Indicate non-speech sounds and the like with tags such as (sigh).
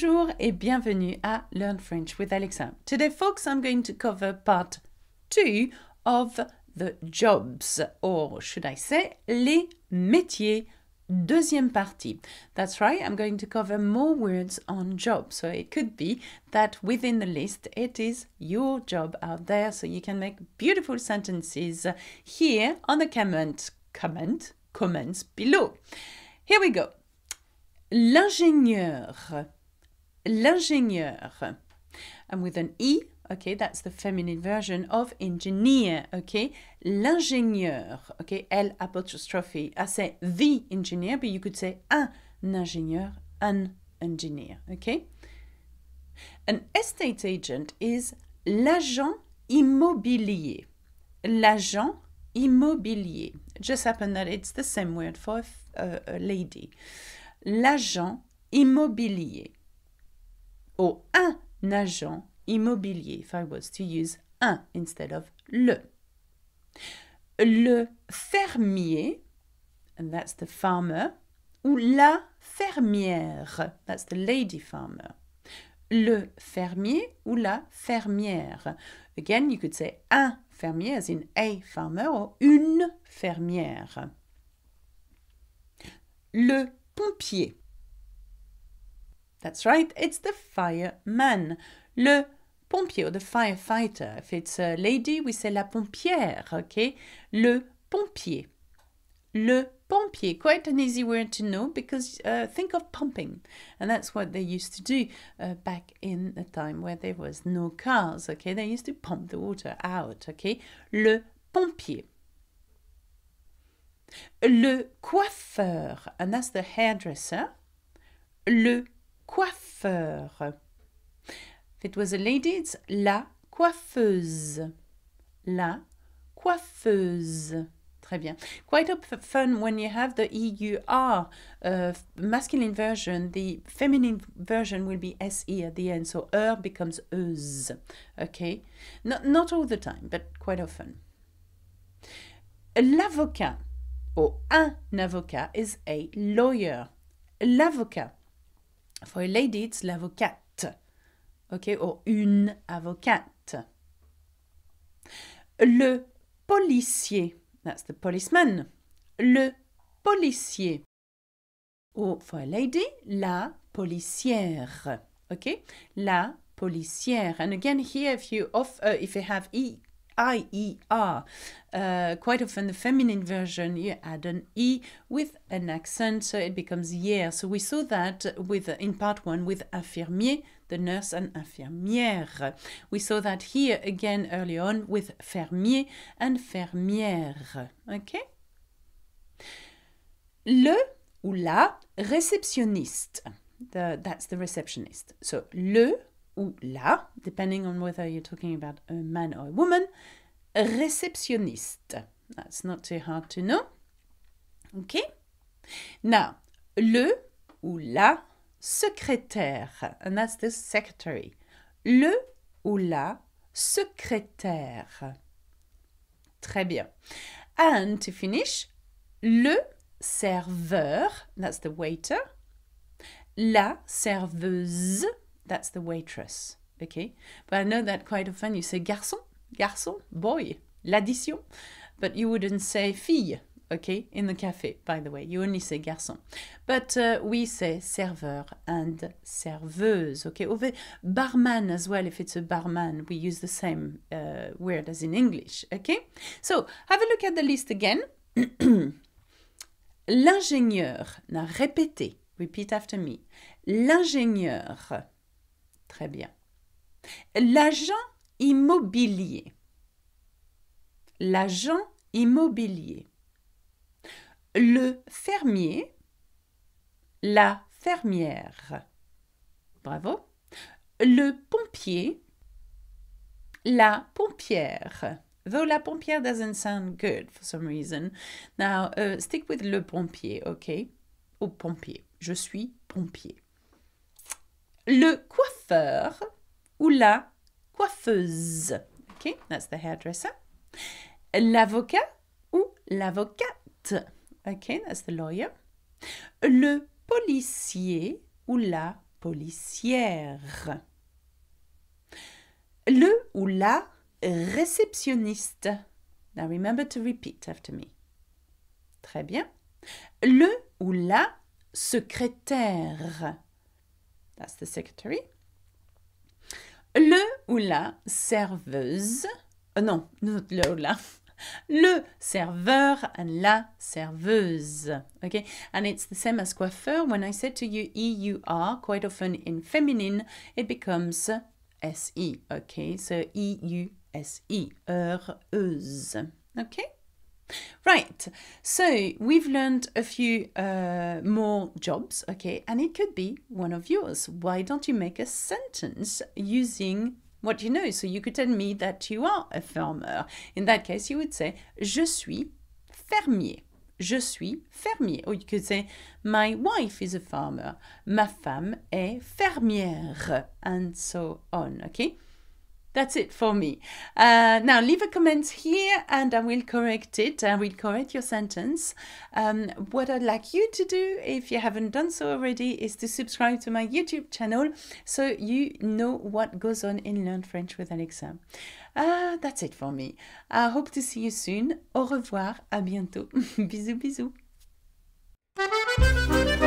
Bonjour et bienvenue à Learn French with Alexa. Today, folks, I'm going to cover part two of the jobs, or should I say, les métiers, deuxième partie. That's right, I'm going to cover more words on job. So it could be that within the list, it is your job out there, so you can make beautiful sentences here on the comment, comment, comments below. Here we go. L'ingénieur l'ingénieur. And with an E, okay, that's the feminine version of engineer, okay? L'ingénieur, okay, L apostrophe. I say the engineer, but you could say un ingénieur, an engineer, okay? An estate agent is l'agent immobilier. L'agent immobilier. It just happened that it's the same word for a, uh, a lady. L'agent immobilier. au un agent immobilier. If I was to use un instead of le. Le fermier, and that's the farmer, ou la fermière, that's the lady farmer. Le fermier ou la fermière. Again, you could say un fermier as in a farmer ou une fermière. Le pompier. That's right, it's the fireman, le pompier or the firefighter. If it's a lady, we say la pompière, okay? Le pompier. Le pompier, quite an easy word to know because uh, think of pumping. And that's what they used to do uh, back in the time where there was no cars, okay? They used to pump the water out, okay? Le pompier. Le coiffeur, and that's the hairdresser. Le coiffeur. If it was a lady, it's la coiffeuse. La coiffeuse. Très bien. Quite often, when you have the EUR uh, masculine version. The feminine version will be SE at the end. So er becomes u s. Okay? Not, not all the time, but quite often. L'avocat or un avocat is a lawyer. L'avocat. For a lady, it's l'avocate. OK? Ou une avocate. Le policier. That's the policeman. Le policier. Ou for a lady, la policière. OK? La policière. And again, here, if you, if you have E I-E-R. Uh, quite often the feminine version, you add an E with an accent, so it becomes year. So we saw that with in part one with infirmier, the nurse and infirmière. We saw that here again early on with fermier and fermière. Okay? Le ou la réceptionniste. The, that's the receptionist. So le ou la, depending on whether you're talking about a man or a woman, réceptionniste. That's not too hard to know. Okay? Now, le ou la secrétaire. And that's the secretary. Le ou la secrétaire. Très bien. And to finish, le serveur. That's the waiter. La serveuse. That's the waitress. Okay? But I know that quite often you say garçon, garçon, boy, l'addition. But you wouldn't say fille, okay, in the cafe, by the way. You only say garçon. But uh, we say serveur and serveuse, okay? Or barman as well, if it's a barman, we use the same uh, word as in English, okay? So have a look at the list again. (clears throat) L'ingénieur, now répétez, repeat after me. L'ingénieur. Très bien. L'agent immobilier. L'agent immobilier. Le fermier. La fermière. Bravo. Le pompier. La pompière. Though la pompière doesn't sound good for some reason. Now, uh, stick with le pompier, okay? Au pompier. Je suis pompier le coiffeur ou la coiffeuse. Okay, that's the hairdresser. L'avocat ou l'avocate. Okay, that's the lawyer. Le policier ou la policière. Le ou la réceptionniste. Now remember to repeat after me. Très bien. Le ou la secrétaire. That's the secretary. Le ou la serveuse. No, euh, non, not le ou la. (laughs) Le serveur and la serveuse. Okay, and it's the same as coiffeur. When I said to you E, U, R, quite often in feminine, it becomes S, E. Okay, so E, U, S, E. Heureuse. Okay? Right, so we've learned a few uh, more jobs, okay, and it could be one of yours. Why don't you make a sentence using what you know? So you could tell me that you are a farmer. In that case, you would say, Je suis fermier. Je suis fermier. Or you could say, My wife is a farmer. Ma femme est fermière. And so on, okay? That's it for me. Uh, now leave a comment here and I will correct it. I will correct your sentence. Um, what I'd like you to do, if you haven't done so already, is to subscribe to my YouTube channel so you know what goes on in Learn French with Alexa. Uh, that's it for me. I hope to see you soon. Au revoir. À bientôt. (laughs) bisous, bisous.